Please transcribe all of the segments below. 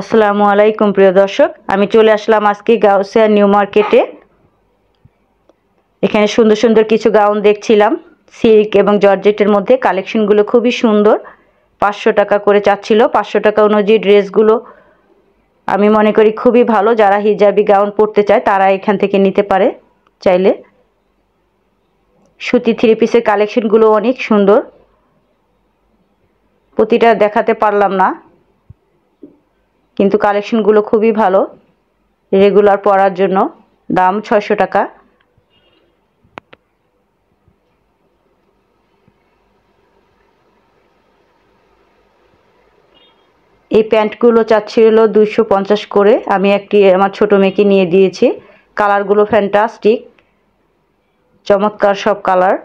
আসসালামু আলাইকুম প্রিয় দর্শক আমি চলে আসলাম আজকে গাউসিয়া নিউ মার্কেটে এখানে সুন্দর সুন্দর কিছু গাউন দেখছিলাম সিল্ক এবং জর্জেটের মধ্যে কালেকশনগুলো খুবই সুন্দর পাঁচশো টাকা করে চাচ্ছিল পাঁচশো টাকা অনুযায়ী ড্রেসগুলো আমি মনে করি খুবই ভালো যারা হিজাবি গাউন পরতে চায় তারা এখান থেকে নিতে পারে চাইলে সুতি থ্রি পিসের কালেকশনগুলো অনেক সুন্দর প্রতিটা দেখাতে পারলাম না কিন্তু কালেকশনগুলো খুবই ভালো রেগুলার পরার জন্য দাম ছয়শো টাকা এই প্যান্টগুলো চাচ্ছিল দুশো পঞ্চাশ করে আমি একটি আমার ছোট মেয়েকে নিয়ে দিয়েছি কালারগুলো ফ্যান্টাস্টিক চমৎকার সব কালার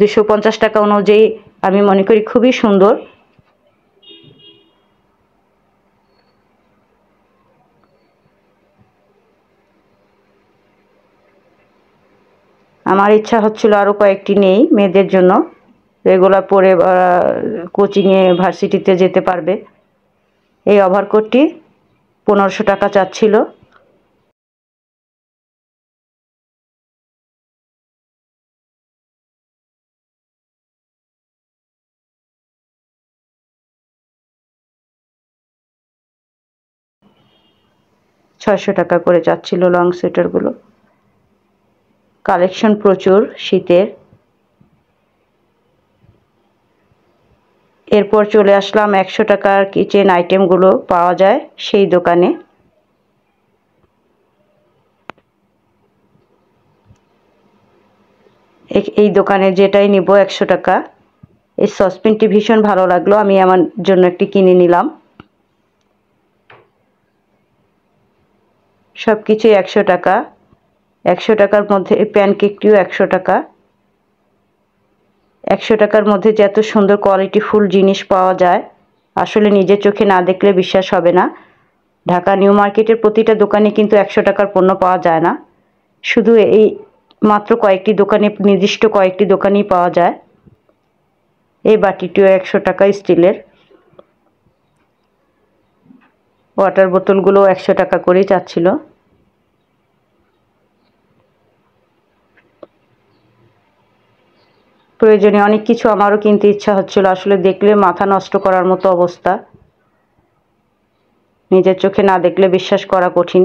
দুশো পঞ্চাশ টাকা অনুযায়ী আমি মনে করি খুবই সুন্দর আমার ইচ্ছা হচ্ছিল আরও কয়েকটি নেই মেয়েদের জন্য রেগুলার পরে কোচিংয়ে ভার্সিটিতে যেতে পারবে এই কোডটি পনেরোশো টাকা চাচ্ছিল ছয়শো টাকা করে চাচ্ছিল লং সোয়েটারগুলো কালেকশন প্রচুর শীতের এরপর চলে আসলাম একশো টাকার কিচেন আইটেমগুলো পাওয়া যায় সেই দোকানে এই দোকানে যেটাই নিব একশো টাকা এই সসপেনটি ভীষণ ভালো লাগলো আমি আমার জন্য একটি কিনে নিলাম সব কিছুই একশো টাকা একশো টাকার মধ্যে এই প্যানকেকটিও একশো টাকা একশো টাকার মধ্যে যে এত সুন্দর কোয়ালিটি ফুল জিনিস পাওয়া যায় আসলে নিজের চোখে না দেখলে বিশ্বাস হবে না ঢাকা নিউ মার্কেটের প্রতিটা দোকানে কিন্তু একশো টাকার পণ্য পাওয়া যায় না শুধু এই মাত্র কয়েকটি দোকানে নির্দিষ্ট কয়েকটি দোকানেই পাওয়া যায় এই বাটিটিও একশো টাকা স্টিলের ওয়াটার বোতলগুলো একশো টাকা করেই চাচ্ছিল প্রয়োজনে অনেক কিছু আমারও কিনতে ইচ্ছা হচ্ছিল আসলে দেখলে মাথা নষ্ট করার মতো অবস্থা নিজের চোখে না দেখলে বিশ্বাস করা কঠিন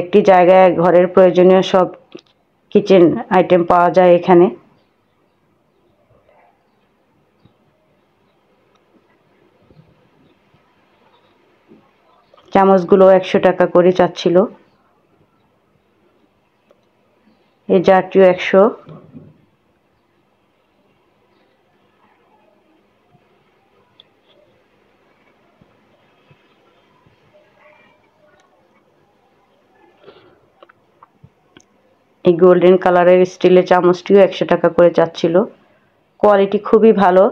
একটি জায়গায় ঘরের প্রয়োজনীয় সব কিচেন আইটেম পাওয়া যায় এখানে চামচগুলো একশো টাকা করে চাচ্ছিল এ জাতীয় একশো এই গোল্ডেন কালারের স্টিলের চামচটিও একশো টাকা করে যাচ্ছিল কোয়ালিটি খুবই ভালো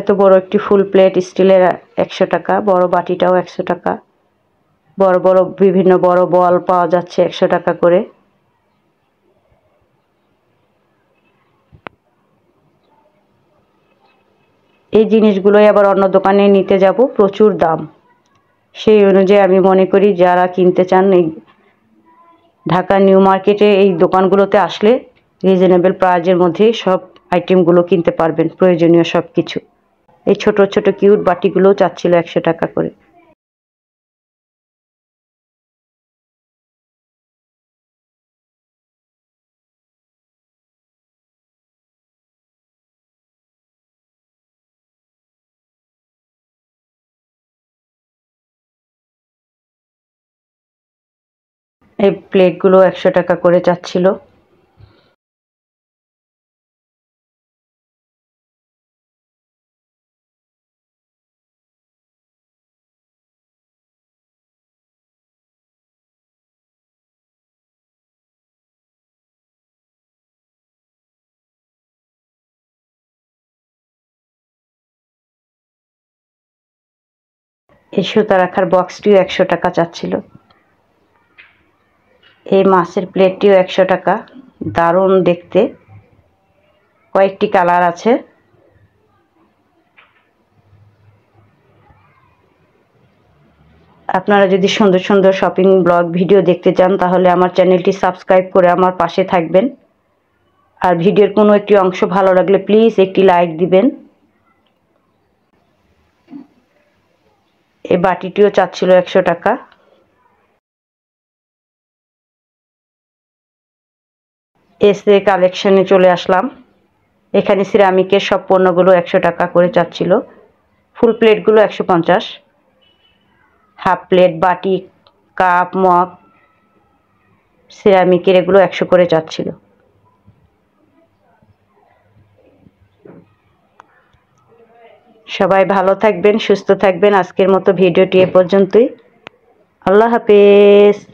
এত বড় একটি ফুল প্লেট স্টিলের একশো টাকা বড় বাটিটাও একশো টাকা বড় বড় বিভিন্ন বড় বল পাওয়া যাচ্ছে একশো টাকা করে এই জিনিসগুলোই আবার অন্য দোকানে নিতে যাব প্রচুর দাম সেই অনুযায়ী আমি মনে করি যারা কিনতে চান এই ঢাকা নিউ মার্কেটে এই দোকানগুলোতে আসলে রিজনেবল প্রাইজের মধ্যে সব আইটেমগুলো কিনতে পারবেন প্রয়োজনীয় সব কিছু এই ছোট ছোট কিউট বাটিগুলোও চাচ্ছিল একশো টাকা করে এই প্লেটগুলো একশো টাকা করে চাচ্ছিল এই সুতা রাখার বক্সটিও একশো টাকা চাচ্ছিল এই মাছের প্লেটটিও একশো টাকা দারুণ দেখতে কয়েকটি কালার আছে আপনারা যদি সুন্দর সুন্দর শপিং ব্লগ ভিডিও দেখতে চান তাহলে আমার চ্যানেলটি সাবস্ক্রাইব করে আমার পাশে থাকবেন আর ভিডিওর কোনো একটি অংশ ভালো লাগলে প্লিজ একটি লাইক দিবেন এ বাটিটিও চাচ্ছিল একশো টাকা এসে কালেকশানে চলে আসলাম এখানে সিরামিকের সব পণ্যগুলো একশো টাকা করে চাচ্ছিল ফুল প্লেটগুলো একশো পঞ্চাশ হাফ প্লেট বাটি কাপ মগ সিরামিকের এগুলো একশো করে চাচ্ছিলো সবাই ভালো থাকবেন সুস্থ থাকবেন আজকের মতো ভিডিওটি এ পর্যন্তই আল্লাহ হাফিজ